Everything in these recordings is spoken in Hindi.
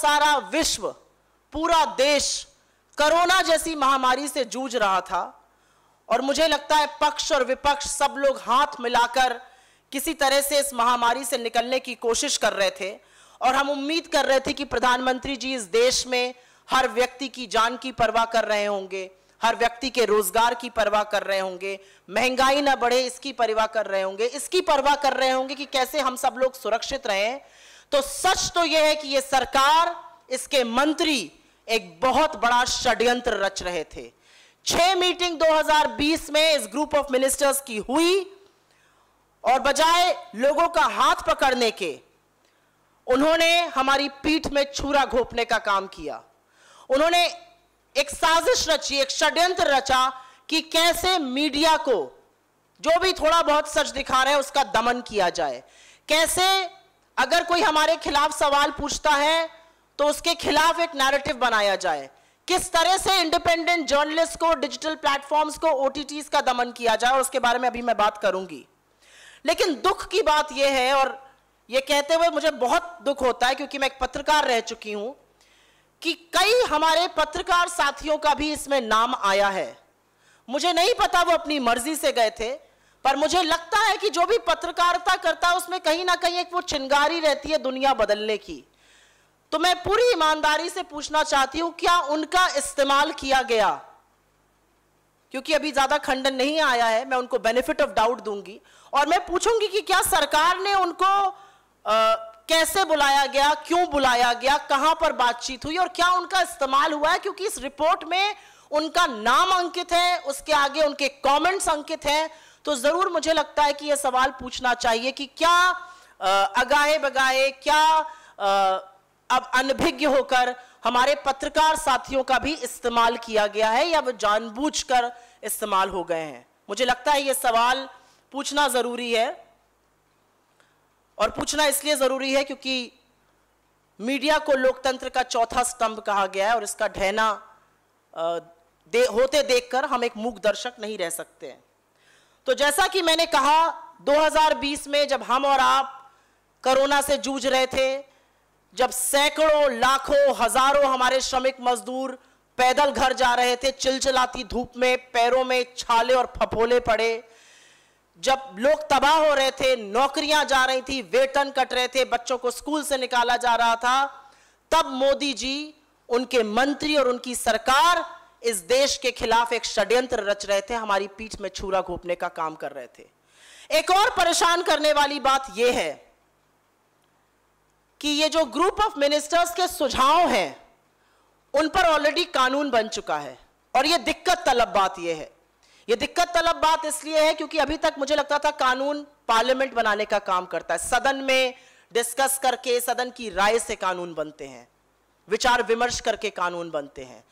सारा विश्व पूरा देश कोरोना जैसी महामारी से जूझ रहा था और मुझे लगता है पक्ष और विपक्ष सब लोग हाथ मिलाकर किसी तरह से इस महामारी से निकलने की कोशिश कर रहे थे और हम उम्मीद कर रहे थे कि प्रधानमंत्री जी इस देश में हर व्यक्ति की जान की परवाह कर रहे होंगे हर व्यक्ति के रोजगार की परवाह कर रहे होंगे महंगाई ना बढ़े इसकी परवाह कर रहे होंगे इसकी परवाह कर रहे होंगे कि कैसे हम सब लोग सुरक्षित रहें तो सच तो यह है कि यह सरकार इसके मंत्री एक बहुत बड़ा षड्यंत्र रच रहे थे छह मीटिंग 2020 में इस ग्रुप ऑफ मिनिस्टर्स की हुई और बजाय लोगों का हाथ पकड़ने के उन्होंने हमारी पीठ में छुरा घोपने का काम किया उन्होंने एक साजिश रची एक षड्यंत्र रचा कि कैसे मीडिया को जो भी थोड़ा बहुत सच दिखा रहे हैं उसका दमन किया जाए कैसे अगर कोई हमारे खिलाफ सवाल पूछता है तो उसके खिलाफ एक नैरेटिव बनाया जाए किस तरह से इंडिपेंडेंट जर्नलिस्ट को डिजिटल प्लेटफॉर्म्स को ओटीटीज का दमन किया जाए और उसके बारे में अभी मैं बात करूंगी लेकिन दुख की बात यह है और ये कहते हुए मुझे बहुत दुख होता है क्योंकि मैं एक पत्रकार रह चुकी हूं कि कई हमारे पत्रकार साथियों का भी इसमें नाम आया है मुझे नहीं पता वो अपनी मर्जी से गए थे पर मुझे लगता है कि जो भी पत्रकारिता करता है उसमें कहीं ना कहीं एक वो चिंगारी रहती है दुनिया बदलने की तो मैं पूरी ईमानदारी से पूछना चाहती हूं क्या उनका इस्तेमाल किया गया क्योंकि अभी ज्यादा खंडन नहीं आया है मैं उनको बेनिफिट ऑफ डाउट दूंगी और मैं पूछूंगी कि क्या सरकार ने उनको आ, कैसे बुलाया गया क्यों बुलाया गया कहां पर बातचीत हुई और क्या उनका इस्तेमाल हुआ है क्योंकि इस रिपोर्ट में उनका नाम अंकित है उसके आगे उनके कमेंट्स अंकित हैं तो जरूर मुझे लगता है कि यह सवाल पूछना चाहिए कि क्या अगाहे बगाहे क्या अब अनभिज्ञ होकर हमारे पत्रकार साथियों का भी इस्तेमाल किया गया है या वो जानबूझकर इस्तेमाल हो गए हैं मुझे लगता है ये सवाल पूछना जरूरी है और पूछना इसलिए जरूरी है क्योंकि मीडिया को लोकतंत्र का चौथा स्तंभ कहा गया है और इसका ढहना दे, होते देखकर हम एक मूक दर्शक नहीं रह सकते हैं तो जैसा कि मैंने कहा 2020 में जब हम और आप कोरोना से जूझ रहे थे जब सैकड़ों लाखों हजारों हमारे श्रमिक मजदूर पैदल घर जा रहे थे चिलचिलाती धूप में पैरों में छाले और फपोले पड़े जब लोग तबाह हो रहे थे नौकरियां जा रही थी वेतन कट रहे थे बच्चों को स्कूल से निकाला जा रहा था तब मोदी जी उनके मंत्री और उनकी सरकार इस देश के खिलाफ एक षड्यंत्र रच रहे थे हमारी पीठ में छूरा घोपने का काम कर रहे थे एक और परेशान करने वाली बात यह है कि ये जो ग्रुप ऑफ मिनिस्टर्स के सुझाव हैं उन पर ऑलरेडी कानून बन चुका है और ये दिक्कत तलब बात यह है ये दिक्कत तलब बात इसलिए है क्योंकि अभी तक मुझे लगता था कानून पार्लियामेंट बनाने का काम करता है सदन में डिस्कस करके सदन की राय से कानून बनते हैं विचार विमर्श करके कानून बनते हैं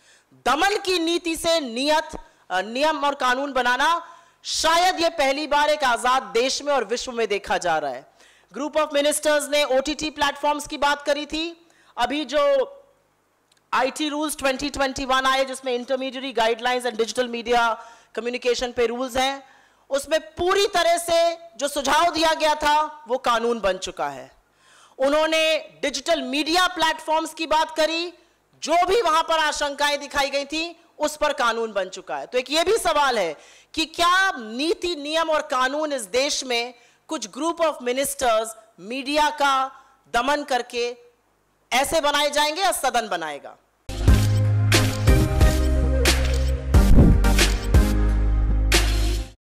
दमन की नीति से नियत नियम और कानून बनाना शायद यह पहली बार एक आजाद देश में और विश्व में देखा जा रहा है ग्रुप ऑफ मिनिस्टर्स ने ओटीटी प्लेटफॉर्म्स की बात करी थी अभी जो आईटी रूल्स 2021 आए जिसमें intermediary guidelines and digital media communication पे रूल्स हैं उसमें पूरी तरह से जो सुझाव दिया गया था वो कानून बन चुका है उन्होंने डिजिटल मीडिया प्लेटफॉर्म्स की बात करी जो भी वहां पर आशंकाएं दिखाई गई थी उस पर कानून बन चुका है तो एक ये भी सवाल है कि क्या नीति नियम और कानून इस देश में कुछ ग्रुप ऑफ मिनिस्टर्स मीडिया का दमन करके ऐसे बनाए जाएंगे या सदन बनाएगा